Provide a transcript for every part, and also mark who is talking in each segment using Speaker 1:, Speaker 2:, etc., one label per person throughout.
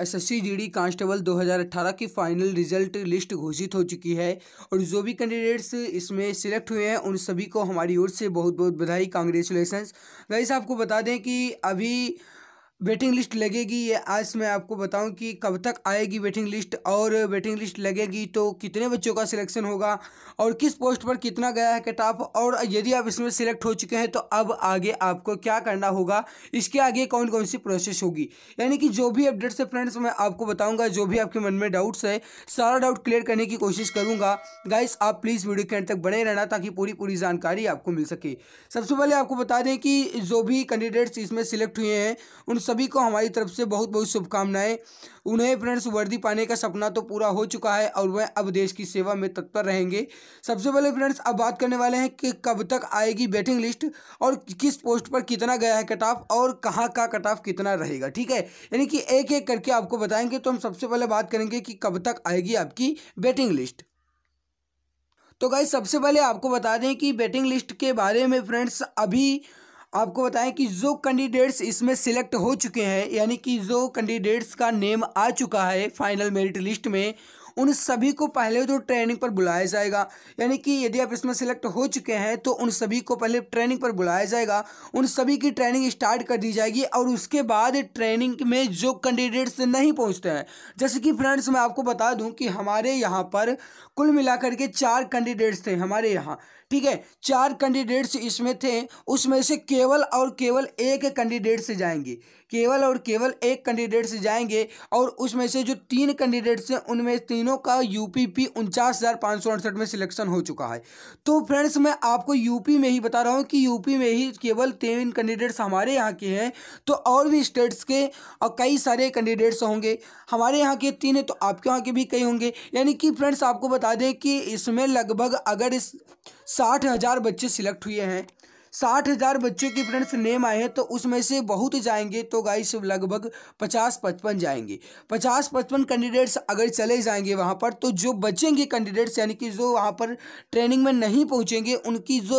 Speaker 1: SSC GD constable 2018 की final result list घोषित हो चुकी है और जो भी कैंडिडेट्स इसमें सिलेक्ट हुए हैं उन सभी को हमारी ओर से बहुत बहुत बधाई कांग्रेचुलेसन्स गाइस आपको बता दें कि अभी वेटिंग लिस्ट लगेगी ये आज मैं आपको बताऊं कि कब तक आएगी वेटिंग लिस्ट और वेटिंग लिस्ट लगेगी तो कितने बच्चों का सिलेक्शन होगा और किस पोस्ट पर कितना गया है कट ऑफ और यदि आप इसमें सिलेक्ट हो चुके हैं तो अब आगे आपको क्या करना होगा इसके आगे कौन कौन सी प्रोसेस होगी यानी कि जो भी अपडेट्स है फ्रेंड्स मैं आपको बताऊँगा जो भी आपके मन में डाउट्स है सारा डाउट क्लियर करने की कोशिश करूँगा गाइस आप प्लीज़ वीडियो के अंत तक बने रहना ताकि पूरी पूरी जानकारी आपको मिल सके सबसे पहले आपको बता दें कि जो भी कैंडिडेट्स इसमें सिलेक्ट हुए हैं उन सभी को हमारी तरफ से बहुत बहुत शुभकामनाएं उन्हें फ्रेंड्स वर्दी पाने का सपना तो पूरा हो चुका है और वह अब देश की सेवा में तत्पर रहेंगे सबसे पहले फ्रेंड्स अब बात करने वाले हैं कि कब तक आएगी बैटिंग लिस्ट और किस पोस्ट पर कितना गया है कट ऑफ और कहाँ का कट ऑफ कितना रहेगा ठीक है यानी कि एक एक करके आपको बताएंगे तो हम सबसे पहले बात करेंगे कि कब तक आएगी आपकी बैटिंग लिस्ट तो गाई सबसे पहले आपको बता दें कि बैटिंग लिस्ट के बारे में फ्रेंड्स अभी आपको बताएं कि जो कैंडिडेट्स इसमें सिलेक्ट हो चुके हैं यानी कि जो कैंडिडेट्स का नेम आ चुका है फाइनल मेरिट लिस्ट में उन सभी को पहले तो ट्रेनिंग पर बुलाया जाएगा यानी कि यदि आप इसमें सेलेक्ट हो चुके हैं तो उन सभी को पहले ट्रेनिंग पर बुलाया जाएगा उन सभी की ट्रेनिंग स्टार्ट कर दी जाएगी और उसके बाद ट्रेनिंग में जो कैंडिडेट्स नहीं पहुंचते हैं जैसे कि फ्रेंड्स मैं आपको बता दूं कि हमारे यहाँ पर कुल मिलाकर के चार कैंडिडेट्स थे हमारे यहाँ ठीक है चार कैंडिडेट्स इसमें थे उसमें से केवल और केवल एक कैंडिडेट से जाएंगे केवल और केवल एक कैंडिडेट्स से जाएंगे और उसमें से जो तीन कैंडिडेट्स हैं उनमें तीनों का पी उनचास हज़ार पाँच सौ अड़सठ में सिलेक्शन हो चुका है तो फ्रेंड्स मैं आपको यूपी में ही बता रहा हूँ कि यूपी में ही केवल तीन कैंडिडेट्स हमारे यहाँ के हैं तो और भी स्टेट्स के और कई सारे कैंडिडेट्स होंगे हमारे यहाँ के तीन हैं तो आपके यहाँ के भी कई होंगे यानी कि फ्रेंड्स आपको बता दें कि इसमें लगभग अगर इस साठ हज़ार बच्चे सिलेक्ट हुए हैं साठ हज़ार बच्चों के फ्रेंड्स नेम आए हैं तो उसमें से बहुत जाएंगे तो गाइस लगभग पचास पचपन जाएंगे पचास पचपन कैंडिडेट्स अगर चले जाएंगे वहाँ पर तो जो बचेंगे कैंडिडेट्स यानी कि जो वहाँ पर ट्रेनिंग में नहीं पहुँचेंगे उनकी जो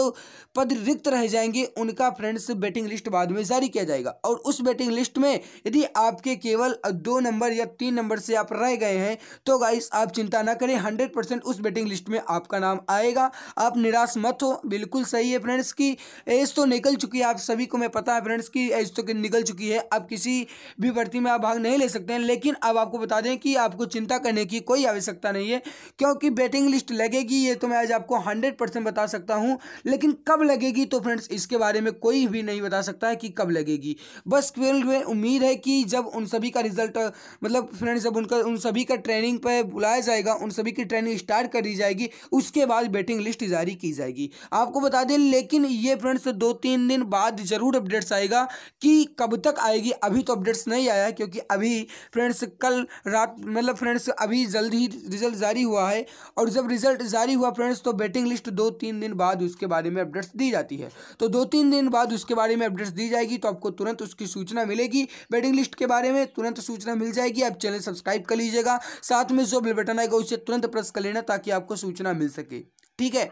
Speaker 1: पद रिक्त रह जाएंगे उनका फ्रेंड्स बैटिंग लिस्ट बाद में जारी किया जाएगा और उस बैटिंग लिस्ट में यदि आपके केवल दो नंबर या तीन नंबर से आप रह गए हैं तो गाइस आप चिंता ना करें हंड्रेड परसेंट उस बैटिंग लिस्ट में आपका नाम आएगा आप निराश मत हो बिल्कुल सही है फ्रेंड्स की एज तो निकल चुकी है आप सभी को मैं पता है फ्रेंड्स की एज तो निकल चुकी है अब किसी भी भर्ती में आप भाग नहीं ले सकते हैं लेकिन अब आपको बता दें कि आपको चिंता करने की कोई आवश्यकता नहीं है क्योंकि बैटिंग लिस्ट लगेगी ये तो मैं आज आपको हंड्रेड परसेंट बता सकता हूँ लेकिन कब लगेगी तो फ्रेंड्स इसके बारे में कोई भी नहीं बता सकता है कि कब लगेगी बस केवल में उम्मीद है कि जब उन सभी का रिजल्ट मतलब फ्रेंड्स जब उनका उन सभी का ट्रेनिंग पर बुलाया जाएगा उन सभी की ट्रेनिंग स्टार्ट कर दी जाएगी उसके बाद बैटिंग लिस्ट जारी की जाएगी आपको बता दें लेकिन ये फ्रेंड्स से दो तीन दिन बाद ज़रूर अपडेट्स आएगा कि कब तक आएगी अभी तो अपडेट्स नहीं आया क्योंकि अभी फ्रेंड्स कल रात मतलब फ्रेंड्स अभी जल्द ही रिजल्ट जारी हुआ है और जब रिजल्ट जारी हुआ फ्रेंड्स तो बैटिंग लिस्ट दो तीन दिन बाद उसके बारे में अपडेट्स दी जाती है तो दो तीन दिन बाद उसके बारे में अपडेट्स दी जाएगी तो आपको तुरंत उसकी सूचना मिलेगी बैटिंग लिस्ट के बारे में तुरंत सूचना मिल जाएगी आप चैनल सब्सक्राइब कर लीजिएगा साथ में जो बिल बटन आएगा उसे तुरंत प्रेस कर लेना ताकि आपको सूचना मिल सके ठीक है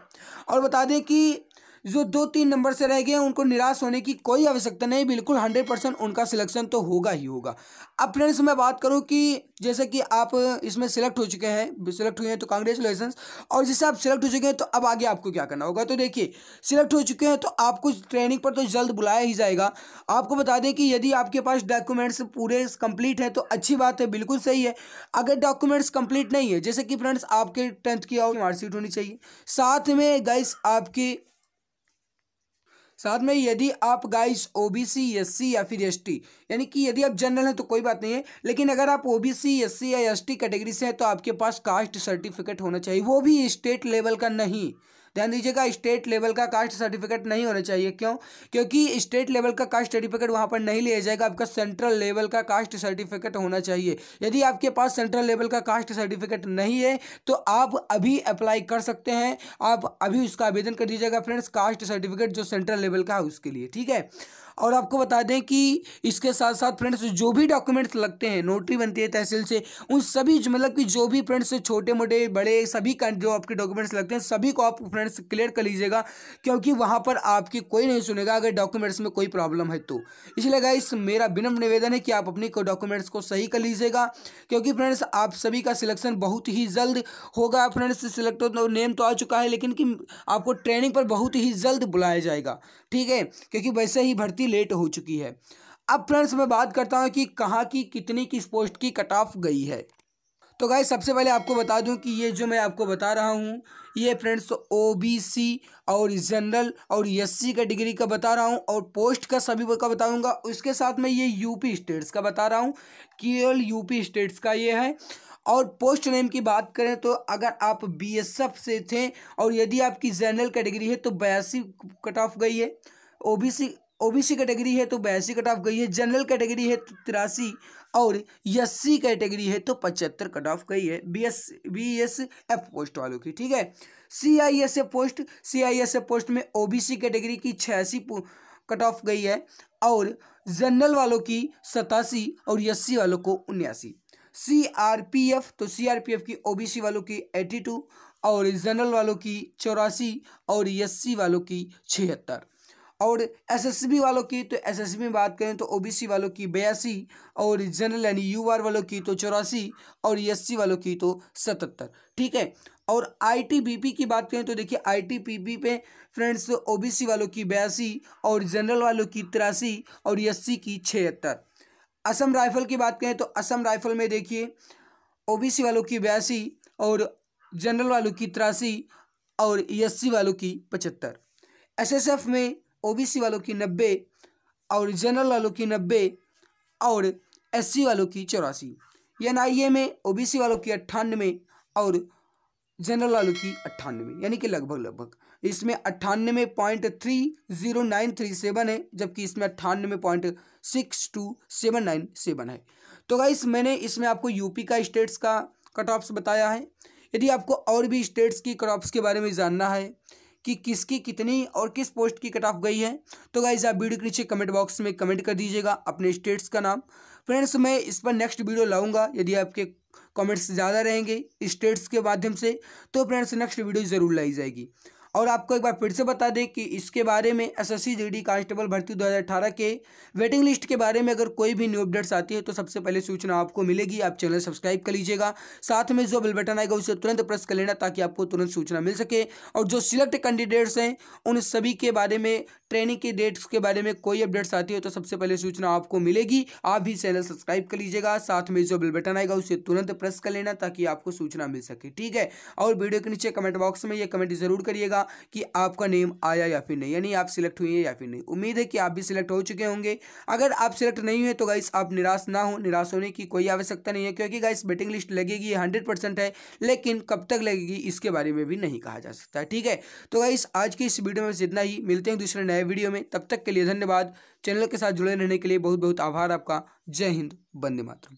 Speaker 1: और बता दें कि जो दो तीन नंबर से रह गए हैं उनको निराश होने की कोई आवश्यकता नहीं बिल्कुल हंड्रेड परसेंट उनका सिलेक्शन तो होगा ही होगा अब फ्रेंड्स मैं बात करूँ कि जैसे कि आप इसमें सिलेक्ट हो चुके हैं सिलेक्ट हुए हैं तो कांग्रेचुलेसन और जैसे आप सिलेक्ट हो चुके हैं तो अब आगे आपको क्या करना होगा तो देखिए सिलेक्ट हो चुके हैं तो आपको ट्रेनिंग पर तो जल्द बुलाया ही जाएगा आपको बता दें कि यदि आपके पास डॉक्यूमेंट्स पूरे कंप्लीट है तो अच्छी बात है बिल्कुल सही है अगर डॉक्यूमेंट्स कंप्लीट नहीं है जैसे कि फ्रेंड्स आपके टेंथ की और मार्कशीट होनी चाहिए साथ में गाइस आपकी साथ में यदि आप गाइस ओबीसी एससी या फिर एसटी यानी कि यदि आप जनरल हैं तो कोई बात नहीं है लेकिन अगर आप ओबीसी एससी या एसटी कैटेगरी से हैं तो आपके पास कास्ट सर्टिफिकेट होना चाहिए वो भी स्टेट लेवल का नहीं ध्यान दीजिएगा स्टेट लेवल का कास्ट सर्टिफिकेट नहीं होना चाहिए क्यों क्योंकि स्टेट लेवल का कास्ट सर्टिफिकेट वहाँ पर नहीं लिया जाएगा आपका सेंट्रल लेवल का कास्ट सर्टिफिकेट होना चाहिए यदि आपके पास सेंट्रल लेवल का कास्ट सर्टिफिकेट नहीं है तो आप अभी अप्लाई कर सकते हैं आप अभी उसका आवेदन कर दीजिएगा फ्रेंड्स कास्ट सर्टिफिकेट जो सेंट्रल लेवल का है उसके लिए ठीक है और आपको बता दें कि इसके साथ साथ फ्रेंड्स जो भी डॉक्यूमेंट्स लगते हैं नोटरी बनती है तहसील से उन सभी मतलब कि जो भी फ्रेंड्स छोटे मोटे बड़े सभी जो आपके डॉक्यूमेंट्स लगते हैं सभी को आप फ्रेंड्स क्लियर कर लीजिएगा क्योंकि वहाँ पर आपकी कोई नहीं सुनेगा अगर डॉक्यूमेंट्स में कोई प्रॉब्लम है तो इसलिए गाइस मेरा विनम्र निवेदन है कि आप अपनी डॉक्यूमेंट्स को सही कर लीजिएगा क्योंकि फ्रेंड्स आप सभी का सिलेक्शन बहुत ही जल्द होगा फ्रेंड्स हो तो नेम तो आ चुका है लेकिन कि आपको ट्रेनिंग पर बहुत ही जल्द बुलाया जाएगा ठीक है क्योंकि वैसे ही भर्ती काफ़ी लेट हो चुकी है अब फ्रेंड्स मैं बात करता हूँ कि कहाँ की कितनी किस पोस्ट की कट ऑफ गई है तो गाय सबसे पहले आपको बता दूं कि ये जो मैं आपको बता रहा हूँ ये फ्रेंड्स ओबीसी और जनरल और एससी का डिग्री का बता रहा हूँ और पोस्ट का सभी का बताऊँगा उसके साथ में ये यूपी स्टेट्स का बता रहा हूँ केवल यूपी स्टेट्स का ये है और पोस्ट नेम की बात करें तो अगर आप बीएसएफ से थे और यदि आपकी जनरल कैटेगरी है तो बयासी कट ऑफ गई है ओबीसी ओबीसी कैटेगरी है तो बयासी कट ऑफ गई है जनरल कैटेगरी है तो तिरासी और यस सी कैटेगरी है तो पचहत्तर कट ऑफ गई है B S B S F post वालों की ठीक है C I S F post C I S F post में ओबीसी कैटेगरी की छियासी कट ऑफ गई है और जनरल वालों की सतासी और यस सी वालों को उन्यासी सी आर पी एफ तो सी आर पी एफ की ओबीसी वालों की एटी टू और जनरल वालों की चौरासी और एस सी वालों की छिहत्तर और बी वालों की तो बी में बात करें तो ओबीसी वालों की बयासी और जनरल यानी आर वालों की तो चौरासी और एससी वालों की तो सतहत्तर ठीक है और आईटीबीपी की बात करें तो देखिए पी पे फ्रेंड्स ओबीसी तो वालों की बयासी और जनरल वालों की तिरासी और सी की छिहत्तर असम राइफल की बात करें तो असम राइफल में देखिए सी वालों की बयासी और जनरल वालों की तिरासी और सी वालों की पचहत्तर एसएसएफ में ओबीसी वालों की नब्बे और जनरल वालों की नब्बे और एससी वालों की चौरासी एन आई ए में ओबीसी वालों की अट्ठानवे और जनरल वालों की अट्ठानवे यानी कि लगभग लगभग इसमें अट्ठानवे point three zero nine three seven है जबकि इसमें अट्ठानवे point six two seven nine seven है तो गाइस मैंने इसमें आपको यूपी का स्टेट्स का कट ऑफ्स बताया है यदि आपको और भी स्टेट्स की कट ऑफ्स के बारे में जानना है कि किसकी कितनी और किस पोस्ट की कट ऑफ गई है तो गाइज आप वीडियो के नीचे कमेंट बॉक्स में कमेंट कर दीजिएगा अपने स्टेट्स का नाम फ्रेंड्स मैं इस पर नेक्स्ट वीडियो लाऊंगा यदि आपके कमेंट्स ज़्यादा रहेंगे स्टेट्स के माध्यम से तो फ्रेंड्स नेक्स्ट वीडियो ज़रूर लाई जाएगी और आपको एक बार फिर से बता दें कि इसके बारे में एसएससी जीडी कांस्टेबल भर्ती 2018 के वेटिंग लिस्ट के बारे में अगर कोई भी न्यू अपडेट्स आती है तो सबसे पहले सूचना आपको मिलेगी आप चैनल सब्सक्राइब कर लीजिएगा साथ में जो बिल बटन आएगा उसे तुरंत प्रेस कर लेना ताकि आपको तुरंत सूचना मिल सके और जो सिलेक्ट कैंडिडेट्स हैं उन सभी के बारे में ट्रेनिंग के डेट्स के बारे में कोई अपडेट्स आती है तो सबसे पहले सूचना आपको मिलेगी आप भी चैनल सब्सक्राइब कर लीजिएगा साथ में जो बिल बटन आएगा उसे तुरंत प्रेस कर लेना ताकि आपको सूचना मिल सके ठीक है और वीडियो के नीचे कमेंट बॉक्स में ये कमेंट जरूर करिएगा बताएगा कि आपका नेम आया या फिर नहीं यानी आप सिलेक्ट हुए हैं या फिर नहीं उम्मीद है कि आप भी सिलेक्ट हो चुके होंगे अगर आप सिलेक्ट नहीं हुए तो गाइस आप निराश ना हो निराश होने की कोई आवश्यकता नहीं है क्योंकि गाइस वेटिंग लिस्ट लगेगी हंड्रेड है लेकिन कब तक लगेगी इसके बारे में भी नहीं कहा जा सकता ठीक है तो गाइस आज की इस वीडियो में जितना ही मिलते हैं दूसरे नए वीडियो में तब तक के लिए धन्यवाद चैनल के साथ जुड़े रहने के लिए बहुत बहुत आभार आपका जय हिंद बंदे मातरम